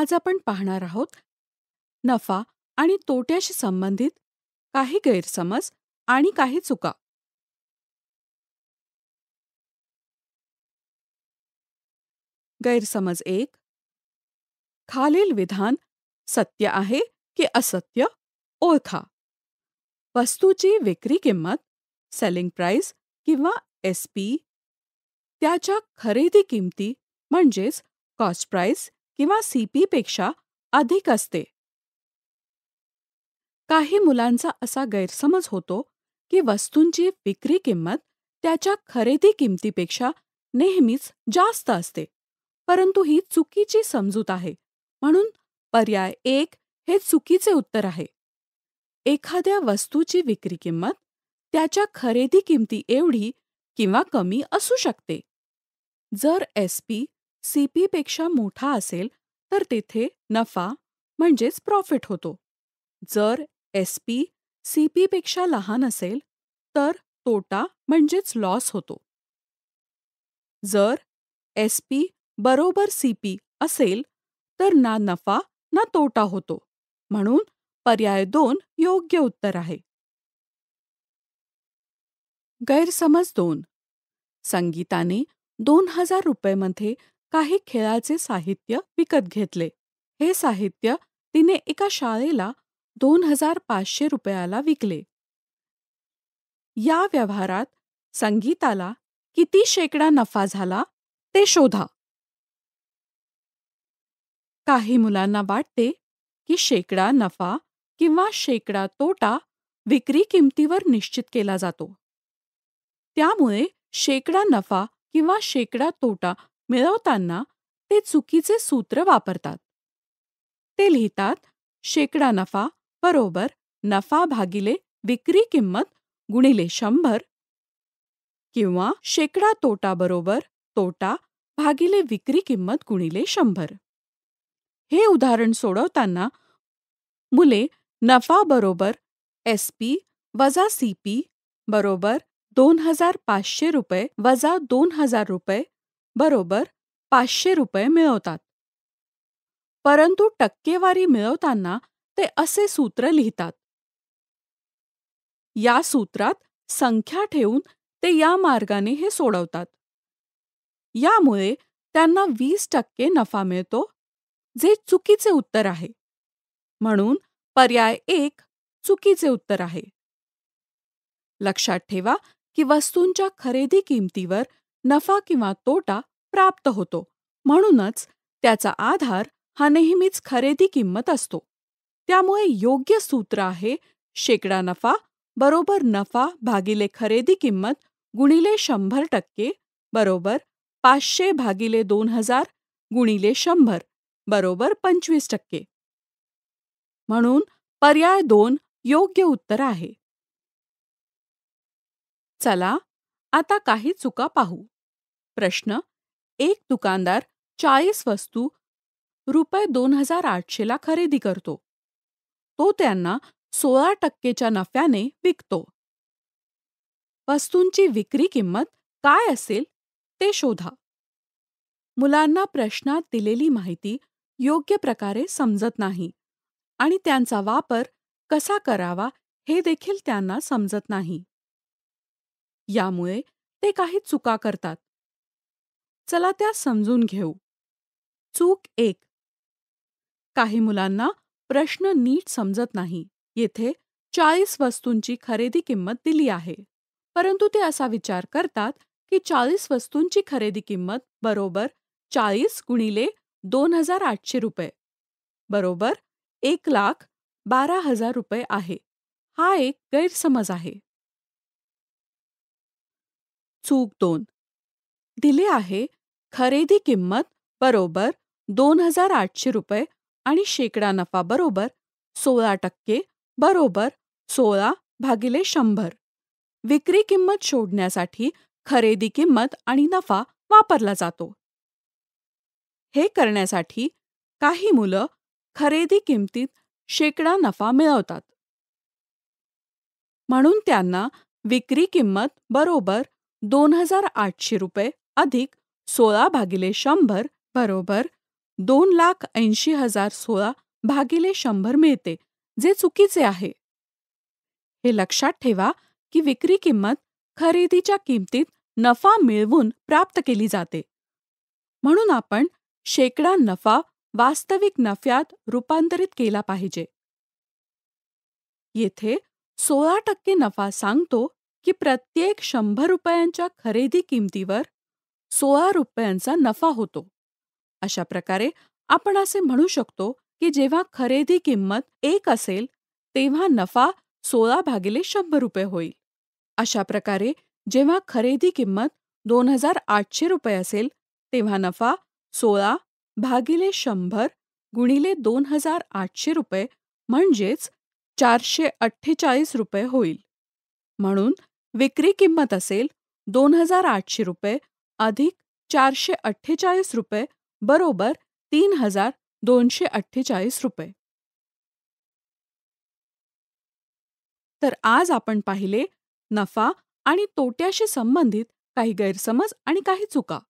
आज आपण पाहणार आहोत नफा आणि तोट्याशी संबंधित काही गैरसमज आणि काही चुका गैरसमज एक खालील विधान सत्य आहे की असत्य ओळखा वस्तूची विक्री किंमत सेलिंग प्राइस किंवा एस पी त्याच्या खरेदी किंमती म्हणजेच कॉस्ट प्राइस किंवा सीपीपेक्षा अधिक असते काही मुलांचा असा गैरसमज होतो की वस्तूंची विक्री किंमत त्याच्या खरेदी किंमतीपेक्षा नेहमीच जास्त असते परंतु ही चुकीची समजूत आहे म्हणून पर्याय एक हे चुकीचे उत्तर आहे एखाद्या वस्तूची विक्री किंमत त्याच्या खरेदी किंमती एवढी किंवा कमी असू शकते जर एस पी पेक्षा मोठा असेल तर तेथे नफा म्हणजेच प्रॉफिट होतो जर एस पी पेक्षा लहान असेल तर तोटा म्हणजेच लॉस होतो जर एस पी बरोबर सीपी असेल तर ना नफा ना तोटा होतो म्हणून पर्याय दोन योग्य उत्तर आहे गैरसमज दोन संगीताने दोन हजार रुपयेमध्ये काही खेळाचे साहित्य विकत घेतले हे साहित्य तिने एका शाळेला दोन हजार पाचशे रुपयाला विकले या व्यवहारात संगीताला किती शेकडा नफा झाला ते शोधा काही मुलांना वाटते की शेकडा नफा किंवा शेकडा तोटा विक्री किमतीवर निश्चित केला जातो त्यामुळे शेकडा नफा किंवा शेकडा तोटा मिळवताना ते चुकीचे सूत्र वापरतात ते लिहितात शेकडा नफा बरोबर नफा भागिले विक्री किंमत गुणिले शंभर किंवा शेकडा तोटा बरोबर तोटा भागिले विक्री किंमत गुणिले शंभर हे उदाहरण सोडवताना मुले नफा बरोबर एस पी वजा सी बरोबर दोन हजार पाचशे रुपये वजा दोन हजार रुपये बरोबर पाचशे रुपये मिळवतात परंतु टक्केवारी मिळवताना ते असे सूत्र लिहितात या सूत्रात संख्या ठेवून ते या मार्गाने हे सोडवतात यामुळे त्यांना वीस टक्के नफा मिळतो जे चुकीचे उत्तर आहे म्हणून पर्याय एक चुकीचे उत्तर आहे लक्षात ठेवा की वस्तूंच्या खरेदी किमतीवर नफा किंवा तोटा प्राप्त होतो म्हणूनच त्याचा आधार हा नेहमीच खरेदी किंमत असतो त्यामुळे योग्य सूत्र आहे शेकडा नफा बरोबर नफा भागिले खरेदी किंमत गुणिले शंभर टक्के बरोबर पाचशे भागिले दोन हजार गुणिले शंभर बरोबर पंचवीस टक्के म्हणून पर्याय दोन योग्य उत्तर आहे चला आता काही चुका पाहू प्रश्न एक दुकानदार चाळीस वस्तू रुपये दोन हजार आठशेला खरेदी करतो तो त्यांना सोळा टक्केच्या नफ्याने विकतो वस्तूंची विक्री किंमत काय असेल ते शोधा मुलांना प्रश्नात दिलेली माहिती योग्य प्रकारे समजत नाही आणि त्यांचा वापर कसा करावा हे देखील त्यांना समजत नाही यामुळे ते काही चुका करतात चला त्या समजून घेऊ चूक एक काही मुलांना प्रश्न नीट समजत नाही येथे चाळीस वस्तूंची खरेदी किंमत दिली आहे परंतु ते असा विचार करतात की चाळीस वस्तूंची खरेदी किंमत बरोबर चाळीस गुणिले दोन हजार आठशे रुपये बरोबर एक लाख बारा हजार रुपये आहे हा एक गैरसमज आहे चूक दोन दिले आहे खरेदी किंमत बरोबर दोन हजार आठशे रुपये आणि शेकडा नफा बरोबर सोळा टक्के बरोबर सोळा भागिले शंभर विक्री किंमत शोधण्यासाठी खरेदी किंमत आणि नफा वापरला जातो हे करण्यासाठी काही मुलं खरेदी किंमतीत शेकडा नफा मिळवतात म्हणून त्यांना विक्री किंमत बरोबर दोन हजार आठशे रुपये अधिक सोळा भागिले शंभर बरोबर दोन लाख ऐंशी हजार सोळा भागिले शंभर मिळते जे चुकीचे आहे हे लक्षात ठेवा की विक्री किंमत खरेदीच्या किमतीत नफा मिळवून प्राप्त केली जाते म्हणून आपण शेकडा नफा वास्तविक नफ्यात रूपांतरित केला पाहिजे येथे सोळा टक्के नफा सांगतो की प्रत्येक शंभर रुपयांच्या खरेदी किमतीवर सोळा रुपयांचा नफा होतो अशा प्रकारे आपण असे म्हणू शकतो की जेव्हा खरेदी किंमत एक असेल तेव्हा नफा सोळा भागिले शंभर रुपये होईल अशा प्रकारे जेव्हा खरेदी किंमत दोन हजार आठशे रुपये असेल तेव्हा नफा सोळा भागिले शंभर गुणिले दोन हजार आठशे रुपये म्हणजेच चारशे अठ्ठेचाळीस रुपये होईल म्हणून विक्री किंमत असेल दोन हजार आठशे रुपये अधिक चारशे अठ्ठेचाळीस रुपये बरोबर तीन हजार दोनशे अठ्ठेचाळीस रुपये तर आज आपण पाहिले नफा आणि तोट्याशी संबंधित काही गैरसमज आणि काही चुका